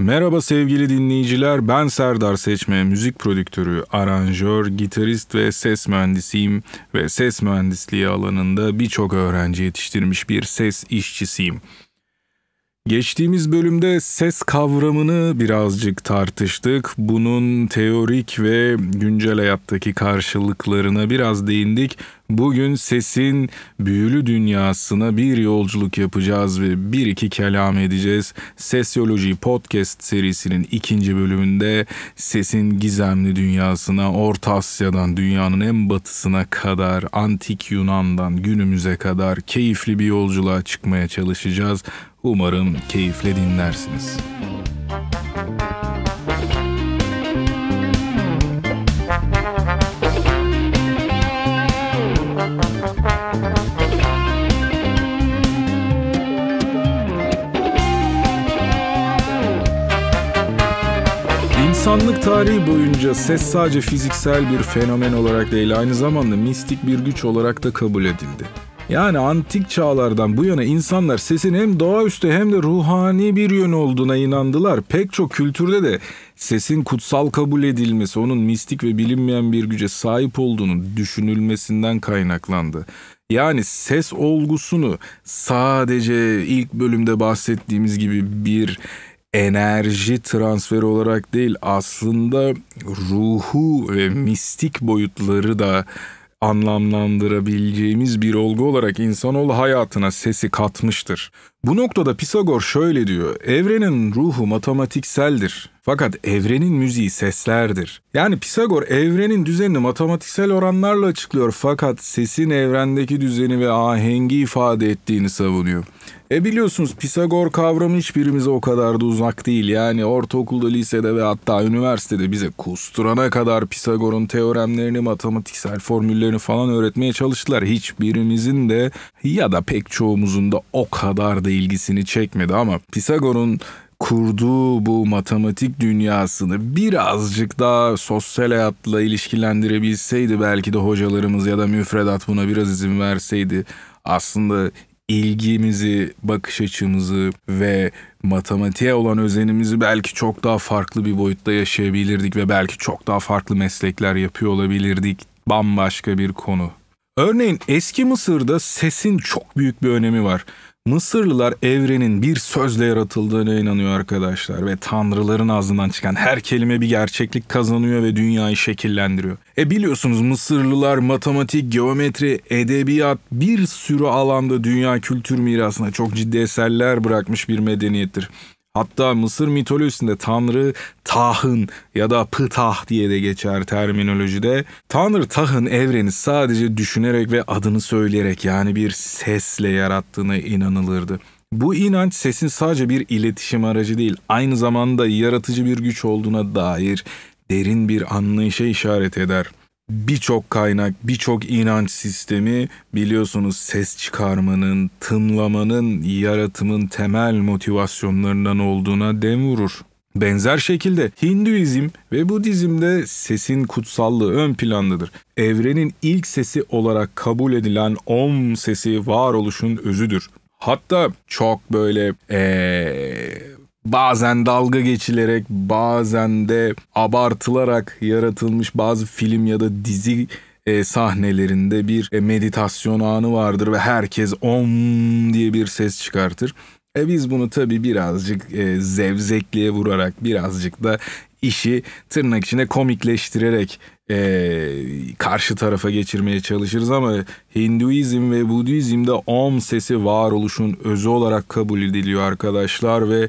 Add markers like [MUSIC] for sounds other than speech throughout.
Merhaba sevgili dinleyiciler, ben Serdar Seçme, müzik prodüktörü, aranjör, gitarist ve ses mühendisiyim ve ses mühendisliği alanında birçok öğrenci yetiştirmiş bir ses işçisiyim. Geçtiğimiz bölümde ses kavramını birazcık tartıştık. Bunun teorik ve güncel hayattaki karşılıklarına biraz değindik. Bugün sesin büyülü dünyasına bir yolculuk yapacağız ve bir iki kelam edeceğiz. Sesyoloji Podcast serisinin ikinci bölümünde sesin gizemli dünyasına, Orta Asya'dan dünyanın en batısına kadar, antik Yunan'dan günümüze kadar keyifli bir yolculuğa çıkmaya çalışacağız. Umarım keyifle dinlersiniz. Müzik tarihi boyunca ses sadece fiziksel bir fenomen olarak değil aynı zamanda mistik bir güç olarak da kabul edildi. Yani antik çağlardan bu yana insanlar sesin hem doğaüstü hem de ruhani bir yön olduğuna inandılar. Pek çok kültürde de sesin kutsal kabul edilmesi, onun mistik ve bilinmeyen bir güce sahip olduğunu düşünülmesinden kaynaklandı. Yani ses olgusunu sadece ilk bölümde bahsettiğimiz gibi bir enerji transferi olarak değil aslında ruhu ve mistik boyutları da anlamlandırabileceğimiz bir olgu olarak insanoğlu hayatına sesi katmıştır. Bu noktada Pisagor şöyle diyor, evrenin ruhu matematikseldir fakat evrenin müziği seslerdir. Yani Pisagor evrenin düzenini matematiksel oranlarla açıklıyor fakat sesin evrendeki düzeni ve ahengi ifade ettiğini savunuyor. E biliyorsunuz Pisagor kavramı hiçbirimize o kadar da uzak değil. Yani ortaokulda, lisede ve hatta üniversitede bize kusturana kadar Pisagor'un teoremlerini, matematiksel formüllerini falan öğretmeye çalıştılar. Hiçbirimizin de ya da pek çoğumuzun da o kadar da ilgisini çekmedi ama Pisagor'un kurduğu bu matematik dünyasını birazcık daha sosyal hayatla ilişkilendirebilseydi belki de hocalarımız ya da müfredat buna biraz izin verseydi aslında ilgimizi, bakış açımızı ve matematiğe olan özenimizi belki çok daha farklı bir boyutta yaşayabilirdik ve belki çok daha farklı meslekler yapıyor olabilirdik. Bambaşka bir konu. Örneğin eski Mısır'da sesin çok büyük bir önemi var. Mısırlılar evrenin bir sözle yaratıldığına inanıyor arkadaşlar ve tanrıların ağzından çıkan her kelime bir gerçeklik kazanıyor ve dünyayı şekillendiriyor. E biliyorsunuz Mısırlılar matematik, geometri, edebiyat bir sürü alanda dünya kültür mirasına çok ciddi eserler bırakmış bir medeniyettir. Hatta Mısır mitolojisinde tanrı Tahın ya da Pıtah diye de geçer terminolojide. Tanrı Tahın evreni sadece düşünerek ve adını söyleyerek yani bir sesle yarattığına inanılırdı. Bu inanç sesin sadece bir iletişim aracı değil, aynı zamanda yaratıcı bir güç olduğuna dair derin bir anlayışa işaret eder.'' birçok kaynak, birçok inanç sistemi biliyorsunuz ses çıkarmanın, tınlamanın, yaratımın temel motivasyonlarından olduğuna dem vurur. Benzer şekilde Hinduizm ve Budizm'de sesin kutsallığı ön plandadır. Evrenin ilk sesi olarak kabul edilen Om sesi varoluşun özüdür. Hatta çok böyle ee, bazen dalga geçilerek bazen de abartılarak yaratılmış bazı film ya da dizi e, sahnelerinde bir e, meditasyon anı vardır ve herkes om diye bir ses çıkartır. E biz bunu tabii birazcık e, zevzekliğe vurarak birazcık da işi tırnak içine komikleştirerek e, karşı tarafa geçirmeye çalışırız ama Hinduizm ve Budizm'de om sesi varoluşun özü olarak kabul ediliyor arkadaşlar ve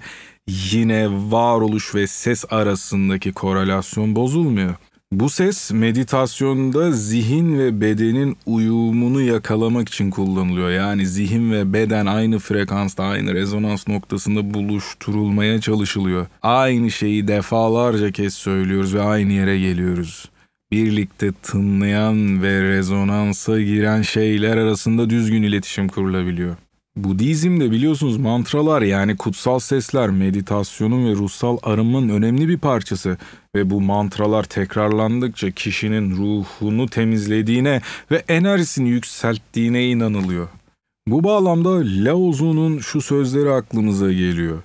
yine varoluş ve ses arasındaki korelasyon bozulmuyor. Bu ses meditasyonda zihin ve bedenin uyumunu yakalamak için kullanılıyor. Yani zihin ve beden aynı frekansta, aynı rezonans noktasında buluşturulmaya çalışılıyor. Aynı şeyi defalarca kez söylüyoruz ve aynı yere geliyoruz. Birlikte tınlayan ve rezonansa giren şeyler arasında düzgün iletişim kurulabiliyor. Budizm'de biliyorsunuz mantralar yani kutsal sesler meditasyonun ve ruhsal arınmanın önemli bir parçası ve bu mantralar tekrarlandıkça kişinin ruhunu temizlediğine ve enerjisini yükselttiğine inanılıyor. Bu bağlamda Laozu'nun şu sözleri aklımıza geliyor.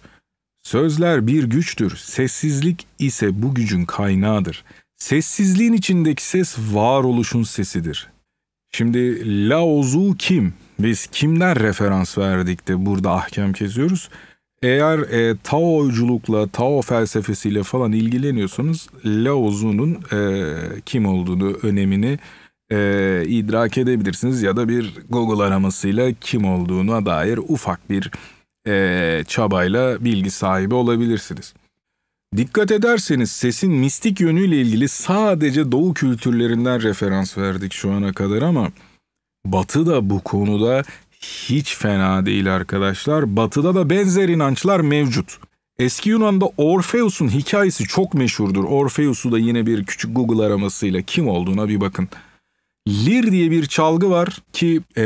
Sözler bir güçtür, sessizlik ise bu gücün kaynağıdır. Sessizliğin içindeki ses varoluşun sesidir. Şimdi Laozu kim? Biz kimler referans verdik de burada ahkam keziyoruz. Eğer e, Taoculukla, Tao felsefesiyle falan ilgileniyorsanız Lao Tzu'nun e, kim olduğunu, önemini e, idrak edebilirsiniz. Ya da bir Google aramasıyla kim olduğuna dair ufak bir e, çabayla bilgi sahibi olabilirsiniz. Dikkat ederseniz sesin mistik yönüyle ilgili sadece doğu kültürlerinden referans verdik şu ana kadar ama... Batı da bu konuda hiç fena değil arkadaşlar. Batı'da da benzer inançlar mevcut. Eski Yunan'da Orfeus'un hikayesi çok meşhurdur. Orfeus'u da yine bir küçük Google aramasıyla kim olduğuna bir bakın. Lir diye bir çalgı var ki e,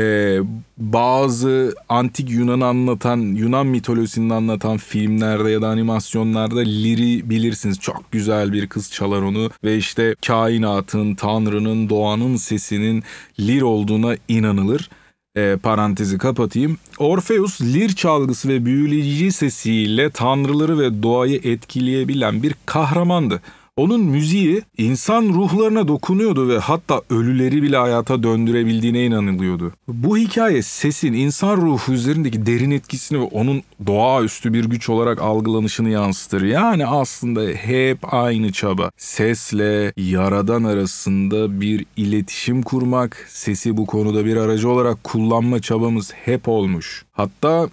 bazı antik Yunan anlatan, Yunan mitolojisini anlatan filmlerde ya da animasyonlarda Lir'i bilirsiniz. Çok güzel bir kız çalar onu ve işte kainatın, tanrının, doğanın sesinin Lir olduğuna inanılır. E, parantezi kapatayım. Orfeus lir çalgısı ve büyüleyici sesiyle tanrıları ve doğayı etkileyebilen bir kahramandı. Onun müziği insan ruhlarına dokunuyordu ve hatta ölüleri bile hayata döndürebildiğine inanılıyordu. Bu hikaye sesin insan ruhu üzerindeki derin etkisini ve onun doğaüstü bir güç olarak algılanışını yansıtır. Yani aslında hep aynı çaba. Sesle yaradan arasında bir iletişim kurmak, sesi bu konuda bir aracı olarak kullanma çabamız hep olmuş. Hatta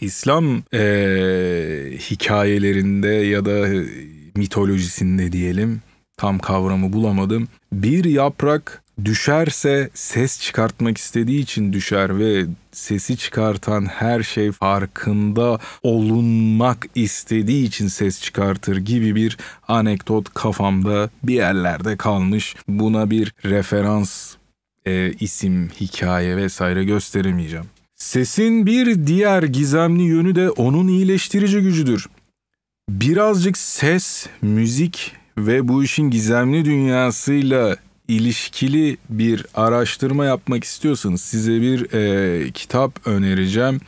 İslam e, hikayelerinde ya da mitolojisinde diyelim tam kavramı bulamadım. Bir yaprak düşerse ses çıkartmak istediği için düşer ve sesi çıkartan her şey farkında olunmak istediği için ses çıkartır gibi bir anekdot kafamda bir yerlerde kalmış. Buna bir referans, e, isim, hikaye vesaire gösteremeyeceğim. Sesin bir diğer gizemli yönü de onun iyileştirici gücüdür birazcık ses, müzik ve bu işin gizemli dünyasıyla ilişkili bir araştırma yapmak istiyorsanız size bir e, kitap önereceğim.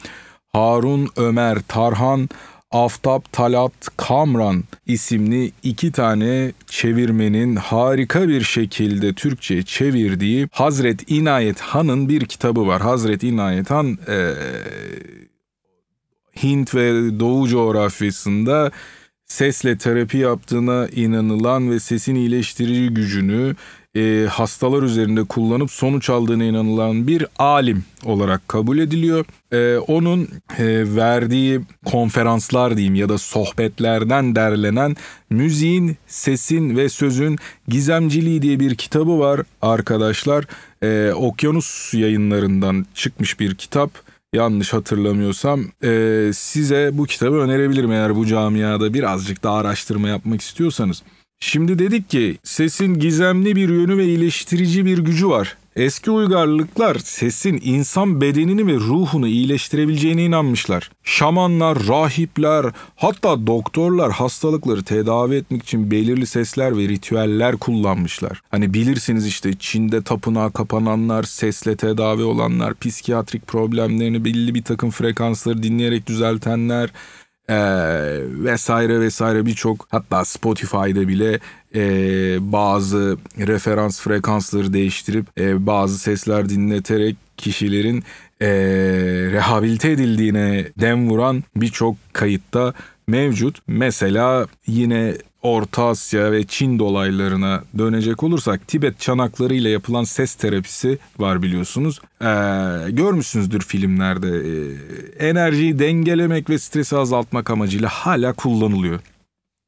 Harun Ömer Tarhan Aftab Talat Kamran isimli iki tane çevirmenin harika bir şekilde Türkçe çevirdiği Hazret İnayet Han'ın bir kitabı var. Hazret İnayet Han e, Hint ve Doğu coğrafyasında sesle terapi yaptığına inanılan ve sesin iyileştirici gücünü e, hastalar üzerinde kullanıp sonuç aldığına inanılan bir alim olarak kabul ediliyor. E, onun e, verdiği konferanslar diyeyim ya da sohbetlerden derlenen müziğin, sesin ve sözün gizemciliği diye bir kitabı var arkadaşlar. E, Okyanus yayınlarından çıkmış bir kitap yanlış hatırlamıyorsam e, size bu kitabı önerebilirim eğer bu camiada birazcık daha araştırma yapmak istiyorsanız. Şimdi dedik ki sesin gizemli bir yönü ve iyileştirici bir gücü var. Eski uygarlıklar sesin insan bedenini ve ruhunu iyileştirebileceğine inanmışlar. Şamanlar, rahipler, hatta doktorlar hastalıkları tedavi etmek için belirli sesler ve ritüeller kullanmışlar. Hani bilirsiniz işte Çin'de tapınağa kapananlar, sesle tedavi olanlar, psikiyatrik problemlerini belli bir takım frekansları dinleyerek düzeltenler, ee, vesaire vesaire birçok hatta Spotify'da bile e, bazı referans frekansları değiştirip e, bazı sesler dinleterek kişilerin e, rehabilite edildiğine dem vuran birçok kayıtta mevcut. Mesela yine Orta Asya ve Çin dolaylarına dönecek olursak Tibet çanakları ile yapılan ses terapisi var biliyorsunuz. Ee, görmüşsünüzdür filmlerde. Ee, enerjiyi dengelemek ve stresi azaltmak amacıyla hala kullanılıyor.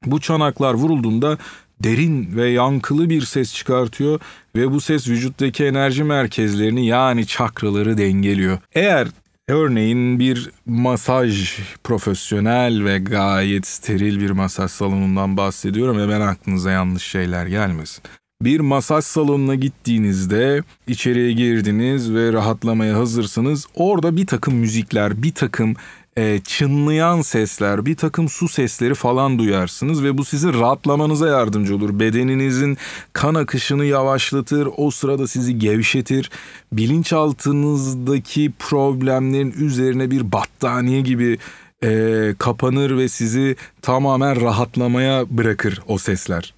Bu çanaklar vurulduğunda derin ve yankılı bir ses çıkartıyor ve bu ses vücuttaki enerji merkezlerini yani çakraları dengeliyor. Eğer Örneğin bir masaj profesyonel ve gayet steril bir masaj salonundan bahsediyorum ve ben aklınıza yanlış şeyler gelmesin. Bir masaj salonuna gittiğinizde içeriye girdiniz ve rahatlamaya hazırsınız. Orada bir takım müzikler, bir takım e, çınlayan sesler, bir takım su sesleri falan duyarsınız ve bu sizi rahatlamanıza yardımcı olur. Bedeninizin kan akışını yavaşlatır, o sırada sizi gevşetir. Bilinçaltınızdaki problemlerin üzerine bir battaniye gibi e, kapanır ve sizi tamamen rahatlamaya bırakır o sesler.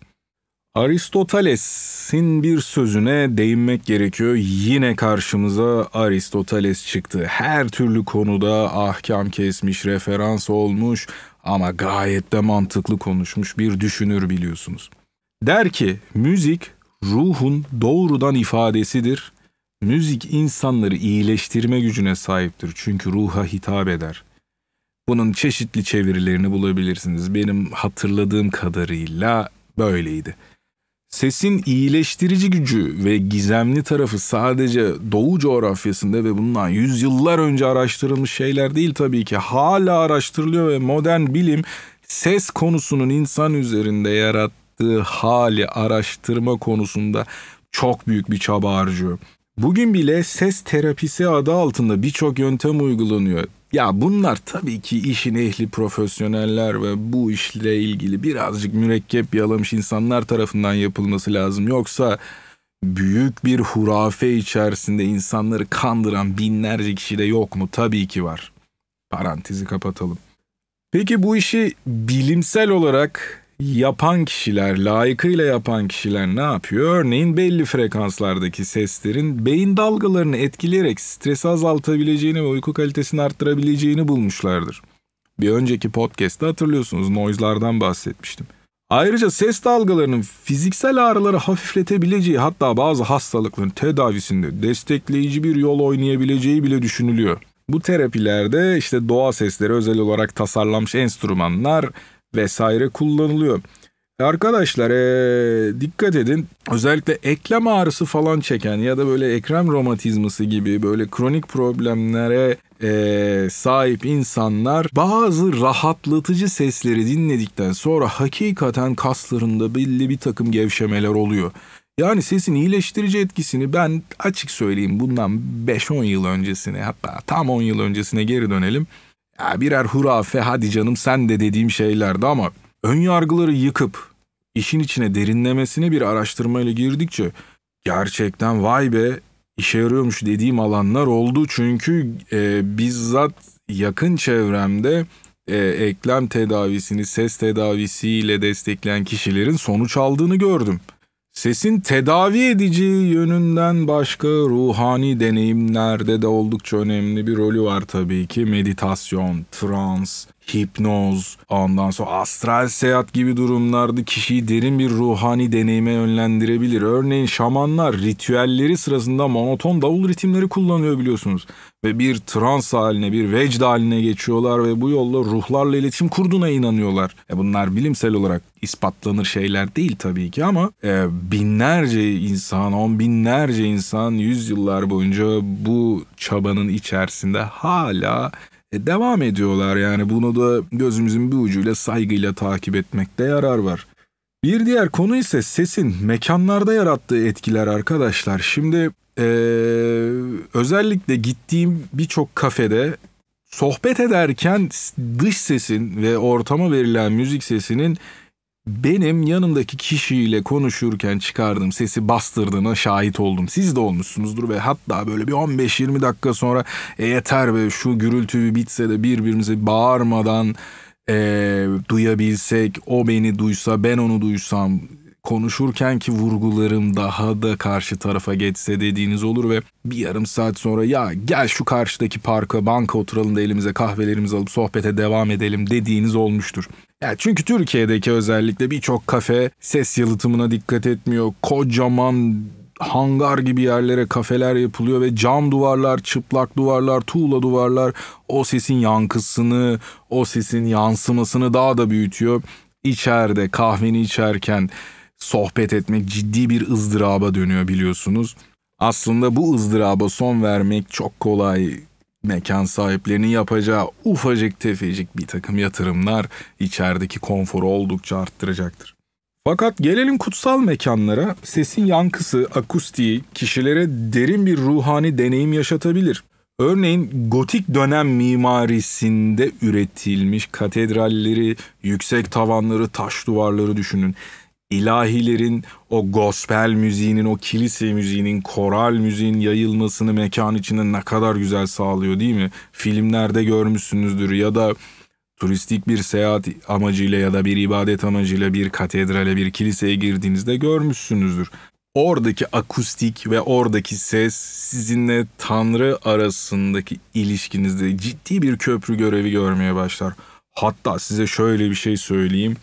Aristoteles'in bir sözüne değinmek gerekiyor. Yine karşımıza Aristoteles çıktı. Her türlü konuda ahkam kesmiş, referans olmuş ama gayet de mantıklı konuşmuş bir düşünür biliyorsunuz. Der ki müzik ruhun doğrudan ifadesidir. Müzik insanları iyileştirme gücüne sahiptir çünkü ruha hitap eder. Bunun çeşitli çevirilerini bulabilirsiniz. Benim hatırladığım kadarıyla böyleydi. Sesin iyileştirici gücü ve gizemli tarafı sadece Doğu coğrafyasında ve bundan yüzyıllar önce araştırılmış şeyler değil tabii ki. Hala araştırılıyor ve modern bilim ses konusunun insan üzerinde yarattığı hali araştırma konusunda çok büyük bir çaba harcıyor. Bugün bile ses terapisi adı altında birçok yöntem uygulanıyor. Ya bunlar tabii ki işin ehli profesyoneller ve bu işle ilgili birazcık mürekkep yalamış insanlar tarafından yapılması lazım. Yoksa büyük bir hurafe içerisinde insanları kandıran binlerce kişi de yok mu? Tabii ki var. Parantezi kapatalım. Peki bu işi bilimsel olarak yapan kişiler, layıkıyla yapan kişiler ne yapıyor? Örneğin belli frekanslardaki seslerin beyin dalgalarını etkileyerek stresi azaltabileceğini ve uyku kalitesini arttırabileceğini bulmuşlardır. Bir önceki podcast'te hatırlıyorsunuz noise'lardan bahsetmiştim. Ayrıca ses dalgalarının fiziksel ağrıları hafifletebileceği hatta bazı hastalıkların tedavisinde destekleyici bir rol oynayabileceği bile düşünülüyor. Bu terapilerde işte doğa sesleri özel olarak tasarlanmış enstrümanlar vesaire kullanılıyor. Arkadaşlar ee, dikkat edin özellikle eklem ağrısı falan çeken ya da böyle ekrem romatizması gibi böyle kronik problemlere ee, sahip insanlar bazı rahatlatıcı sesleri dinledikten sonra hakikaten kaslarında belli bir takım gevşemeler oluyor. Yani sesin iyileştirici etkisini ben açık söyleyeyim bundan 5-10 yıl öncesine hatta tam 10 yıl öncesine geri dönelim ya birer hurafe hadi canım sen de dediğim şeylerdi ama ön yargıları yıkıp işin içine derinlemesine bir araştırmayla girdikçe gerçekten vay be işe yarıyormuş dediğim alanlar oldu. Çünkü e, bizzat yakın çevremde e, eklem tedavisini ses tedavisiyle destekleyen kişilerin sonuç aldığını gördüm. Sesin tedavi edici yönünden başka ruhani deneyimlerde de oldukça önemli bir rolü var tabii ki. Meditasyon, trans, hipnoz, ondan sonra astral seyahat gibi durumlarda kişiyi derin bir ruhani deneyime yönlendirebilir. Örneğin şamanlar ritüelleri sırasında monoton davul ritimleri kullanıyor biliyorsunuz. Ve bir trans haline, bir vecd haline geçiyorlar ve bu yolla ruhlarla iletişim kurduğuna inanıyorlar. E bunlar bilimsel olarak ispatlanır şeyler değil tabii ki ama e, binlerce insan, on binlerce insan yüzyıllar boyunca bu çabanın içerisinde hala e, devam ediyorlar yani bunu da gözümüzün bir ucuyla saygıyla takip etmekte yarar var. Bir diğer konu ise sesin mekanlarda yarattığı etkiler arkadaşlar. Şimdi e, özellikle gittiğim birçok kafede sohbet ederken dış sesin ve ortama verilen müzik sesinin benim yanımdaki kişiyle konuşurken çıkardım sesi bastırdığına şahit oldum. Siz de olmuşsunuzdur ve hatta böyle bir 15-20 dakika sonra e, yeter ve şu gürültü bitse de birbirimize bağırmadan e, duyabilsek, o beni duysa, ben onu duysam konuşurken ki vurgularım daha da karşı tarafa geçse dediğiniz olur ve bir yarım saat sonra ya gel şu karşıdaki parka banka oturalım da elimize kahvelerimizi alıp sohbete devam edelim dediğiniz olmuştur. Ya çünkü Türkiye'deki özellikle birçok kafe ses yalıtımına dikkat etmiyor. Kocaman hangar gibi yerlere kafeler yapılıyor ve cam duvarlar, çıplak duvarlar, tuğla duvarlar o sesin yankısını, o sesin yansımasını daha da büyütüyor. İçeride kahveni içerken sohbet etmek ciddi bir ızdıraba dönüyor biliyorsunuz. Aslında bu ızdıraba son vermek çok kolay. Mekan sahiplerinin yapacağı ufacık tefecik bir takım yatırımlar içerideki konforu oldukça arttıracaktır. Fakat gelelim kutsal mekanlara. Sesin yankısı, akustiği kişilere derin bir ruhani deneyim yaşatabilir. Örneğin gotik dönem mimarisinde üretilmiş katedralleri, yüksek tavanları, taş duvarları düşünün ilahilerin, o gospel müziğinin, o kilise müziğinin, koral müziğin yayılmasını mekan içinde ne kadar güzel sağlıyor değil mi? Filmlerde görmüşsünüzdür ya da turistik bir seyahat amacıyla ya da bir ibadet amacıyla bir katedrale, bir kiliseye girdiğinizde görmüşsünüzdür. Oradaki akustik ve oradaki ses sizinle Tanrı arasındaki ilişkinizde ciddi bir köprü görevi görmeye başlar. Hatta size şöyle bir şey söyleyeyim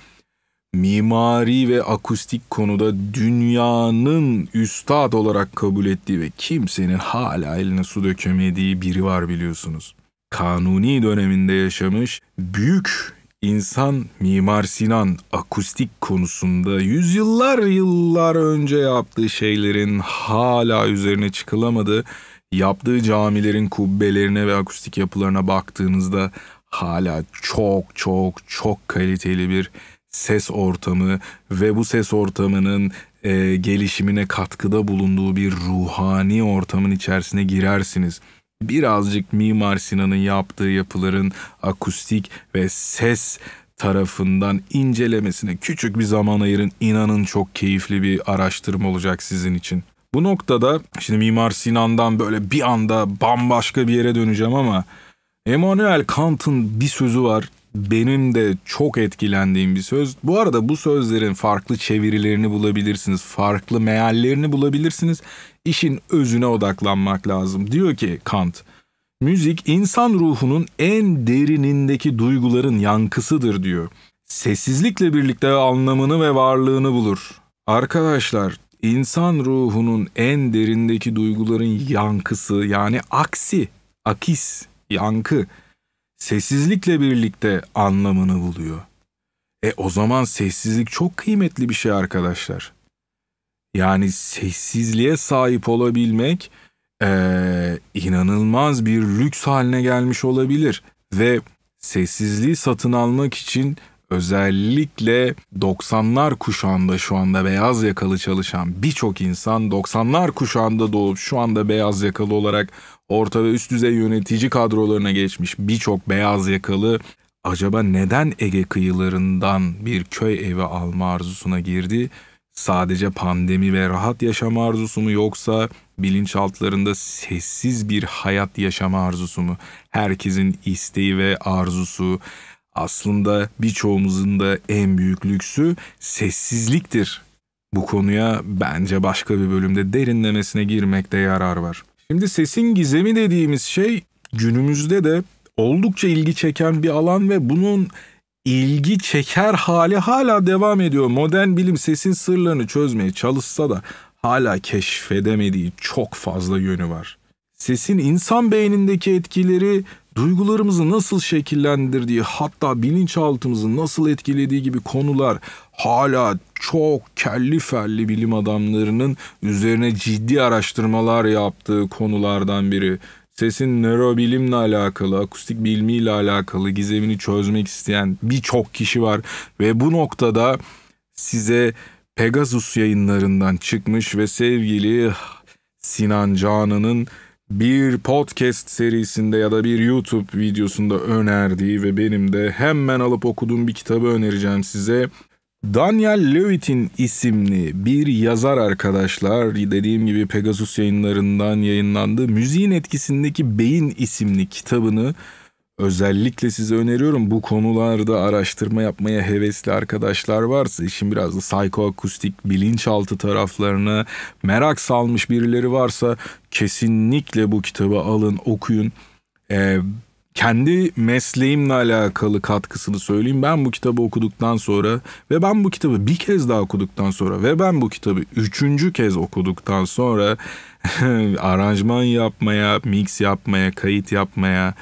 mimari ve akustik konuda dünyanın üstad olarak kabul ettiği ve kimsenin hala eline su dökemediği biri var biliyorsunuz. Kanuni döneminde yaşamış büyük insan Mimar Sinan akustik konusunda yüzyıllar yıllar önce yaptığı şeylerin hala üzerine çıkılamadığı, yaptığı camilerin kubbelerine ve akustik yapılarına baktığınızda hala çok çok çok kaliteli bir ses ortamı ve bu ses ortamının e, gelişimine katkıda bulunduğu bir ruhani ortamın içerisine girersiniz. Birazcık Mimar Sinan'ın yaptığı yapıların akustik ve ses tarafından incelemesine küçük bir zaman ayırın. İnanın çok keyifli bir araştırma olacak sizin için. Bu noktada şimdi Mimar Sinan'dan böyle bir anda bambaşka bir yere döneceğim ama Emmanuel Kant'ın bir sözü var benim de çok etkilendiğim bir söz. Bu arada bu sözlerin farklı çevirilerini bulabilirsiniz, farklı meallerini bulabilirsiniz. İşin özüne odaklanmak lazım. Diyor ki Kant, müzik insan ruhunun en derinindeki duyguların yankısıdır diyor. Sessizlikle birlikte anlamını ve varlığını bulur. Arkadaşlar, insan ruhunun en derindeki duyguların yankısı yani aksi, akis, yankı sessizlikle birlikte anlamını buluyor. E o zaman sessizlik çok kıymetli bir şey arkadaşlar. Yani sessizliğe sahip olabilmek ee, inanılmaz bir lüks haline gelmiş olabilir ve sessizliği satın almak için özellikle 90'lar kuşağında şu anda beyaz yakalı çalışan birçok insan 90'lar kuşağında doğup şu anda beyaz yakalı olarak orta ve üst düzey yönetici kadrolarına geçmiş birçok beyaz yakalı acaba neden Ege kıyılarından bir köy evi alma arzusuna girdi? Sadece pandemi ve rahat yaşam arzusu mu yoksa bilinçaltlarında sessiz bir hayat yaşama arzusu mu? Herkesin isteği ve arzusu aslında birçoğumuzun da en büyük lüksü sessizliktir. Bu konuya bence başka bir bölümde derinlemesine girmekte yarar var. Şimdi sesin gizemi dediğimiz şey günümüzde de oldukça ilgi çeken bir alan ve bunun ilgi çeker hali hala devam ediyor. Modern bilim sesin sırlarını çözmeye çalışsa da hala keşfedemediği çok fazla yönü var sesin insan beynindeki etkileri duygularımızı nasıl şekillendirdiği hatta bilinçaltımızı nasıl etkilediği gibi konular hala çok kelli felli bilim adamlarının üzerine ciddi araştırmalar yaptığı konulardan biri. Sesin nörobilimle alakalı, akustik bilmiyle alakalı gizemini çözmek isteyen birçok kişi var ve bu noktada size Pegasus yayınlarından çıkmış ve sevgili Sinan Canan'ın bir podcast serisinde ya da bir YouTube videosunda önerdiği ve benim de hemen alıp okuduğum bir kitabı önereceğim size. Daniel Levitin isimli bir yazar arkadaşlar dediğim gibi Pegasus yayınlarından yayınlandı. Müziğin etkisindeki beyin isimli kitabını Özellikle size öneriyorum bu konularda araştırma yapmaya hevesli arkadaşlar varsa işin biraz da psikoakustik bilinçaltı taraflarına merak salmış birileri varsa kesinlikle bu kitabı alın okuyun. Ee, kendi mesleğimle alakalı katkısını söyleyeyim. Ben bu kitabı okuduktan sonra ve ben bu kitabı bir kez daha okuduktan sonra ve ben bu kitabı üçüncü kez okuduktan sonra [LAUGHS] aranjman yapmaya, mix yapmaya, kayıt yapmaya,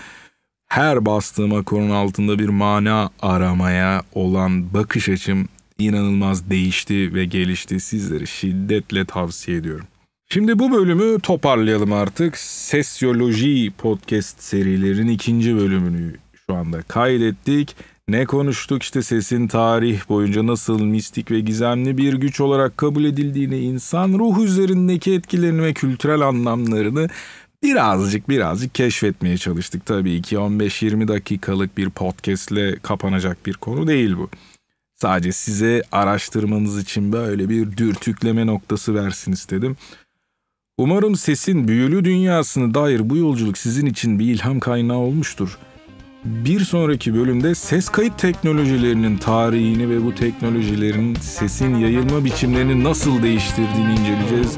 her bastığım akorun altında bir mana aramaya olan bakış açım inanılmaz değişti ve gelişti. Sizleri şiddetle tavsiye ediyorum. Şimdi bu bölümü toparlayalım artık. Sesyoloji podcast serilerin ikinci bölümünü şu anda kaydettik. Ne konuştuk işte sesin tarih boyunca nasıl mistik ve gizemli bir güç olarak kabul edildiğini, insan ruh üzerindeki etkilerini ve kültürel anlamlarını birazcık birazcık keşfetmeye çalıştık. Tabii ki 15-20 dakikalık bir podcastle kapanacak bir konu değil bu. Sadece size araştırmanız için böyle bir dürtükleme noktası versin istedim. Umarım sesin büyülü dünyasını dair bu yolculuk sizin için bir ilham kaynağı olmuştur bir sonraki bölümde ses kayıt teknolojilerinin tarihini ve bu teknolojilerin sesin yayılma biçimlerini nasıl değiştirdiğini inceleyeceğiz.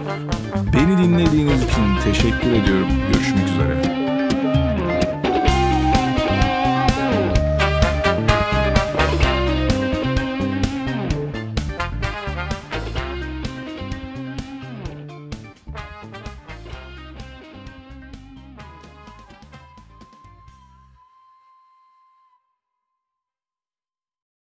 Beni dinlediğiniz için teşekkür ediyorum. Görüşmek üzere.